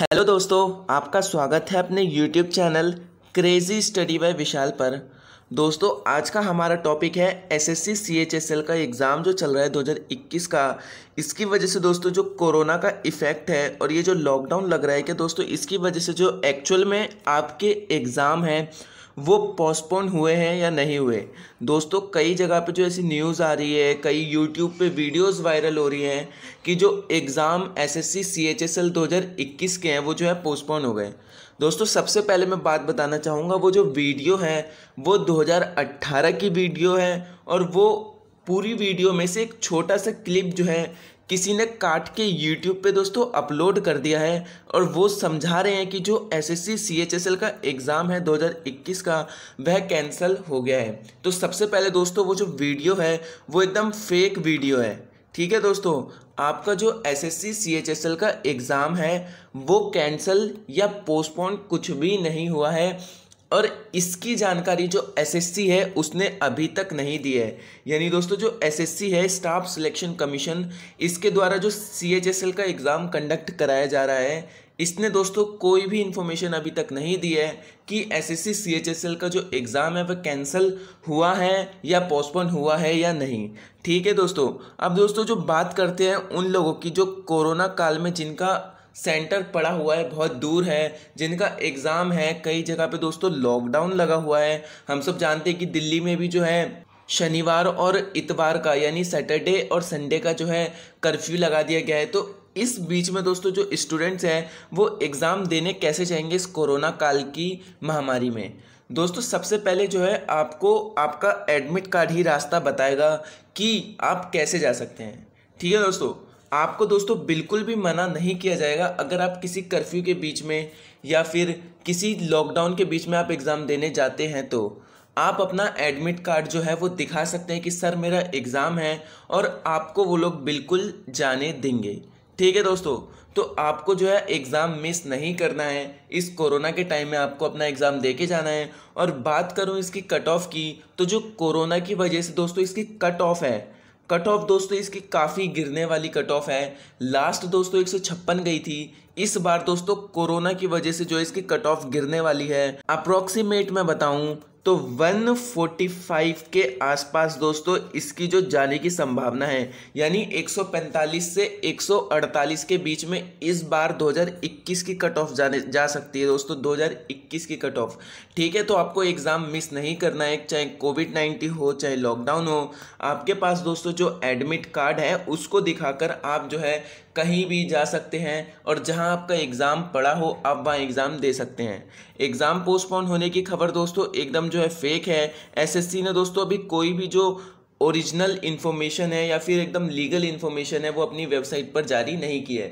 hello दोस्तों आपका स्वागत है अपने YouTube channel crazy study by Vishal पर दोस्तों आज का हमारा टॉपिक है एसएससी सीएचएसएल का एग्ज़ाम जो चल रहा है 2021 का इसकी वजह से दोस्तों जो कोरोना का इफ़ेक्ट है और ये जो लॉकडाउन लग रहा है कि दोस्तों इसकी वजह से जो एक्चुअल में आपके एग्ज़ाम हैं वो पोस्टपोन हुए हैं या नहीं हुए दोस्तों कई जगह पे जो ऐसी न्यूज़ आ रही है कई यूट्यूब पे वीडियोस वायरल हो रही हैं कि जो एग्ज़ाम एसएससी सीएचएसएल 2021 के हैं वो जो है पोस्टपोन हो गए दोस्तों सबसे पहले मैं बात बताना चाहूँगा वो जो वीडियो है वो 2018 की वीडियो है और वो पूरी वीडियो में से एक छोटा सा क्लिप जो है किसी ने काट के यूट्यूब पे दोस्तों अपलोड कर दिया है और वो समझा रहे हैं कि जो एस सीएचएसएल का एग्ज़ाम है 2021 का वह कैंसिल हो गया है तो सबसे पहले दोस्तों वो जो वीडियो है वो एकदम फेक वीडियो है ठीक है दोस्तों आपका जो S S C C H S L का एग्ज़ाम है वो कैंसिल या पोस्टपोन कुछ भी नहीं हुआ है और इसकी जानकारी जो एसएससी है उसने अभी तक नहीं दी है यानी दोस्तों जो एसएससी है स्टाफ सिलेक्शन कमीशन इसके द्वारा जो सीएचएसएल का एग्ज़ाम कंडक्ट कराया जा रहा है इसने दोस्तों कोई भी इन्फॉर्मेशन अभी तक नहीं दी है कि एसएससी सीएचएसएल का जो एग्ज़ाम है वह कैंसिल हुआ है या पोस्टपोन हुआ है या नहीं ठीक है दोस्तों अब दोस्तों जो बात करते हैं उन लोगों की जो कोरोना काल में जिनका सेंटर पड़ा हुआ है बहुत दूर है जिनका एग्ज़ाम है कई जगह पे दोस्तों लॉकडाउन लगा हुआ है हम सब जानते हैं कि दिल्ली में भी जो है शनिवार और इतवार का यानी सैटरडे और संडे का जो है कर्फ्यू लगा दिया गया है तो इस बीच में दोस्तों जो स्टूडेंट्स हैं वो एग्ज़ाम देने कैसे जाएंगे इस कोरोना काल की महामारी में दोस्तों सबसे पहले जो है आपको आपका एडमिट कार्ड ही रास्ता बताएगा कि आप कैसे जा सकते हैं ठीक है दोस्तों आपको दोस्तों बिल्कुल भी मना नहीं किया जाएगा अगर आप किसी कर्फ्यू के बीच में या फिर किसी लॉकडाउन के बीच में आप एग्ज़ाम देने जाते हैं तो आप अपना एडमिट कार्ड जो है वो दिखा सकते हैं कि सर मेरा एग्ज़ाम है और आपको वो लोग बिल्कुल जाने देंगे ठीक है दोस्तों तो आपको जो है एग्ज़ाम मिस नहीं करना है इस कोरोना के टाइम में आपको अपना एग्ज़ाम दे के जाना है और बात करूँ इसकी कट ऑफ की तो जो कोरोना की वजह से दोस्तों इसकी कट ऑफ है कट ऑफ दोस्तों इसकी काफ़ी गिरने वाली कट ऑफ है लास्ट दोस्तों एक गई थी इस बार दोस्तों कोरोना की वजह से जो इसकी कट ऑफ गिरने वाली है अप्रोक्सीमेट मैं बताऊं तो 145 के आसपास दोस्तों इसकी जो जाने की संभावना है यानी 145 से 148 के बीच में इस बार 2021 की कट ऑफ जाने जा सकती है दोस्तों 2021 की कट ऑफ ठीक है तो आपको एग्ज़ाम मिस नहीं करना है चाहे कोविड 19 हो चाहे लॉकडाउन हो आपके पास दोस्तों जो एडमिट कार्ड है उसको दिखाकर आप जो है कहीं भी जा सकते हैं और जहां आपका एग्ज़ाम पड़ा हो आप वहां एग्ज़ाम दे सकते हैं एग्ज़ाम पोस्टपोन होने की खबर दोस्तों एकदम जो है फेक है एसएससी ने दोस्तों अभी कोई भी जो ओरिजिनल इन्फॉर्मेशन है या फिर एकदम लीगल इन्फॉर्मेशन है वो अपनी वेबसाइट पर जारी नहीं की है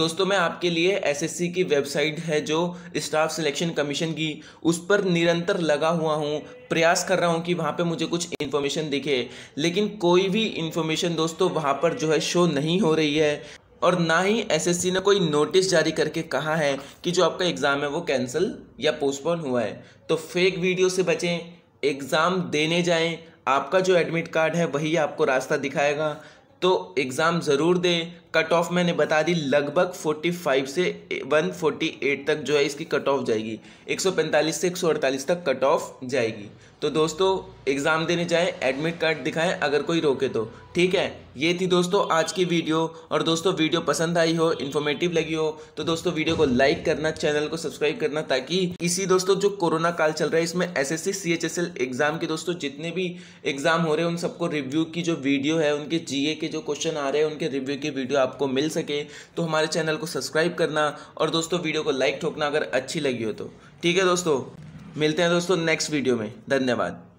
दोस्तों मैं आपके लिए एसएससी की वेबसाइट है जो स्टाफ सिलेक्शन कमीशन की उस पर निरंतर लगा हुआ हूँ प्रयास कर रहा हूँ कि वहाँ पे मुझे कुछ इन्फॉर्मेशन दिखे लेकिन कोई भी इन्फॉर्मेशन दोस्तों वहाँ पर जो है शो नहीं हो रही है और ना ही एसएससी ने कोई नोटिस जारी करके कहा है कि जो आपका एग्ज़ाम है वो कैंसिल या पोस्टपोन हुआ है तो फेक वीडियो से बचें एग्ज़ाम देने जाएं आपका जो एडमिट कार्ड है वही आपको रास्ता दिखाएगा तो एग्ज़ाम ज़रूर दें कट ऑफ मैंने बता दी लगभग 45 से 148 तक जो है इसकी कट ऑफ जाएगी 145 से 148 तक कट ऑफ जाएगी तो दोस्तों एग्ज़ाम देने जाए एडमिट कार्ड दिखाएं अगर कोई रोके तो ठीक है ये थी दोस्तों आज की वीडियो और दोस्तों वीडियो पसंद आई हो इन्फॉर्मेटिव लगी हो तो दोस्तों वीडियो को लाइक करना चैनल को सब्सक्राइब करना ताकि इसी दोस्तों जो कोरोना काल चल रहा है इसमें एस सीएचएसएल एग्ज़ाम के दोस्तों जितने भी एग्ज़ाम हो रहे हैं उन सबको रिव्यू की जो वीडियो है उनके जी के जो क्वेश्चन आ रहे हैं उनके रिव्यू की वीडियो आपको मिल सके तो हमारे चैनल को सब्सक्राइब करना और दोस्तों वीडियो को लाइक ठोकना अगर अच्छी लगी हो तो ठीक है दोस्तों मिलते हैं दोस्तों नेक्स्ट वीडियो में धन्यवाद